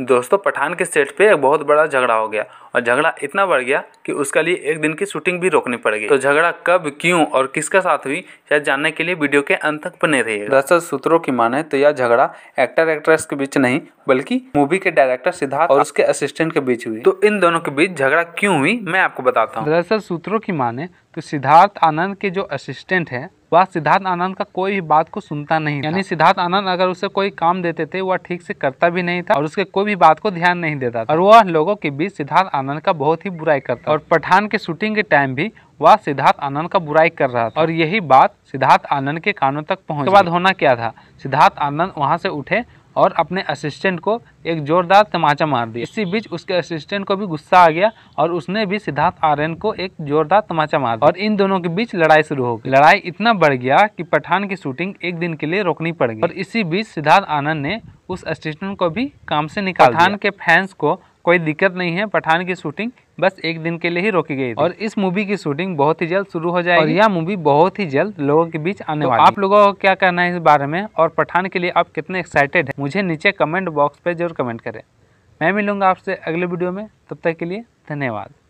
दोस्तों पठान के सेट पे एक बहुत बड़ा झगड़ा हो गया और झगड़ा इतना बढ़ गया कि उसके लिए एक दिन की शूटिंग भी रोकनी पड़ गई तो झगड़ा कब क्यों और किसका साथ हुई यह जानने के लिए वीडियो के अंत तक बने रहिए दरअसल सूत्रों की माने तो यह झगड़ा एक्टर एक्ट्रेस के बीच नहीं बल्कि मूवी के डायरेक्टर सिद्धार्थ और उसके असिस्टेंट के बीच हुई तो इन दोनों के बीच झगड़ा क्यों हुई मैं आपको बताता हूँ दरअसल सूत्रों की माने तो सिद्धार्थ आनंद के जो असिस्टेंट हैं वह सिद्धार्थ आनंद का कोई भी बात को सुनता नहीं यानी सिद्धार्थ आनंद अगर उसे कोई काम देते थे वह ठीक से करता भी नहीं था और उसके कोई भी बात को ध्यान नहीं देता था और वह लोगों के बीच सिद्धार्थ आनंद का बहुत ही बुराई करता और पठान के शूटिंग के टाइम भी वह सिद्धार्थ आनंद का बुराई कर रहा था और यही बात सिद्धार्थ आनंद के कानों तक पहुंच बाद होना क्या था सिद्धार्थ आनंद वहां से उठे और अपने असिस्टेंट को एक जोरदार तमाचा मार दिया इसी बीच उसके असिस्टेंट को भी गुस्सा आ गया और उसने भी सिद्धार्थ आर्यन को एक जोरदार तमाचा मार दिया और इन दोनों के बीच लड़ाई शुरू हो गई लड़ाई इतना बढ़ गया कि पठान की शूटिंग एक दिन के लिए रोकनी पड़ गई और इसी बीच सिद्धार्थ आनंद ने उस असिस्टेंट को भी काम से निकाल पठान के फैंस को कोई दिक्कत नहीं है पठान की शूटिंग बस एक दिन के लिए ही रोकी गई और इस मूवी की शूटिंग बहुत ही जल्द शुरू हो जाएगी और यह मूवी बहुत ही जल्द लोगों के बीच आने तो वाली आप लोगों को क्या कहना है इस बारे में और पठान के लिए आप कितने एक्साइटेड हैं मुझे नीचे कमेंट बॉक्स पर जरूर कमेंट करें मैं मिलूंगा आपसे अगले वीडियो में तब तक के लिए धन्यवाद